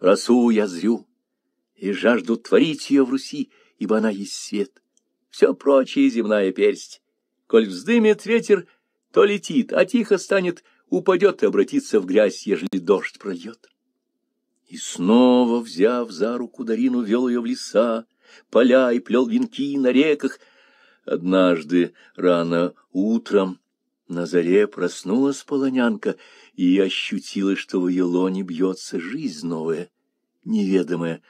Красу я зрю и жажду творить ее в Руси, ибо она есть свет. Все прочее земная персть. Коль вздымет ветер, то летит, а тихо станет, упадет и обратится в грязь, ежели дождь прольет. И снова, взяв за руку Дарину, вел ее в леса, поля и плел венки на реках. Однажды рано утром на заре проснулась полонянка и ощутила, что в ее лоне бьется жизнь новая, неведомая.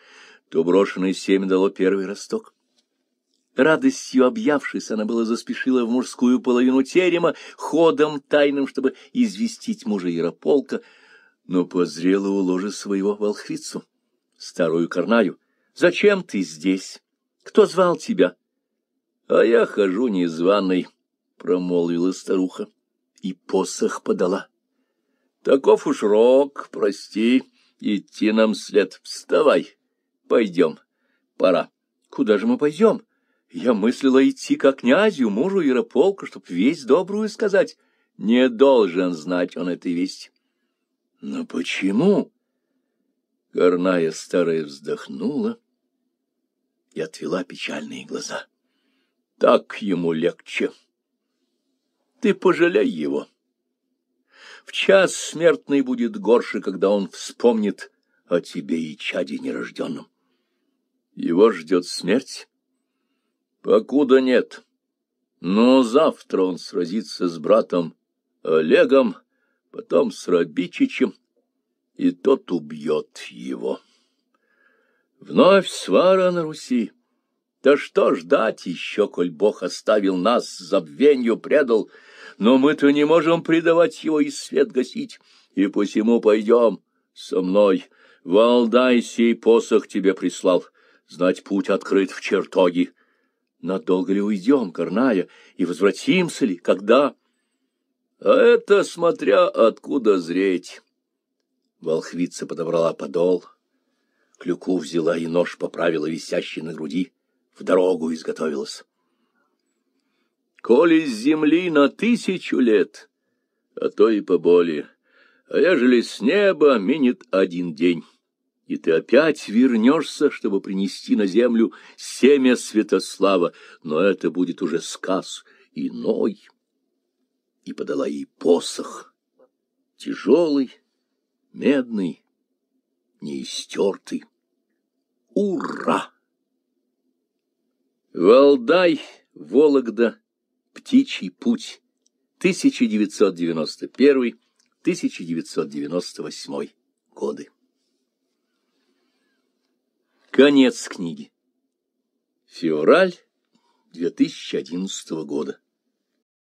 То брошенное семя дало первый росток. Радостью объявшись, она была заспешила в мужскую половину терема, ходом тайным, чтобы известить мужа Ярополка, но позрела у ложа своего волхвицу, старую Корнаю. «Зачем ты здесь? Кто звал тебя?» «А я хожу незваный» — промолвила старуха, и посох подала. — Таков уж рок, прости, идти нам след. Вставай, пойдем, пора. — Куда же мы пойдем? Я мыслила идти к князю, мужу Ярополку, чтоб весть добрую сказать. Не должен знать он этой вести. — Но почему? Горная старая вздохнула и отвела печальные глаза. — Так ему легче. — ты пожалей его. В час смертный будет горше, когда он вспомнит о тебе и чаде нерожденном. Его ждет смерть? Покуда нет. Но завтра он сразится с братом Олегом, потом с Рабичичем, и тот убьет его. Вновь свара на Руси. Да что ждать еще, коль Бог оставил нас, забвенью предал? Но мы-то не можем предавать его и свет гасить, и посему пойдем со мной. Валдай сей посох тебе прислал, знать путь открыт в чертоге. Надолго ли уйдем, Корная, и возвратимся ли, когда? А это смотря откуда зреть. Волхвица подобрала подол, клюку взяла и нож поправила висящий на груди в дорогу изготовилась. Коли с земли на тысячу лет, а то и поболее, а ежели с неба минет один день, и ты опять вернешься, чтобы принести на землю семя Святослава, но это будет уже сказ иной. И подала ей посох, тяжелый, медный, неистертый. Ура! Валдай, Вологда, Птичий путь, 1991-1998 годы. Конец книги. Февраль 2011 года.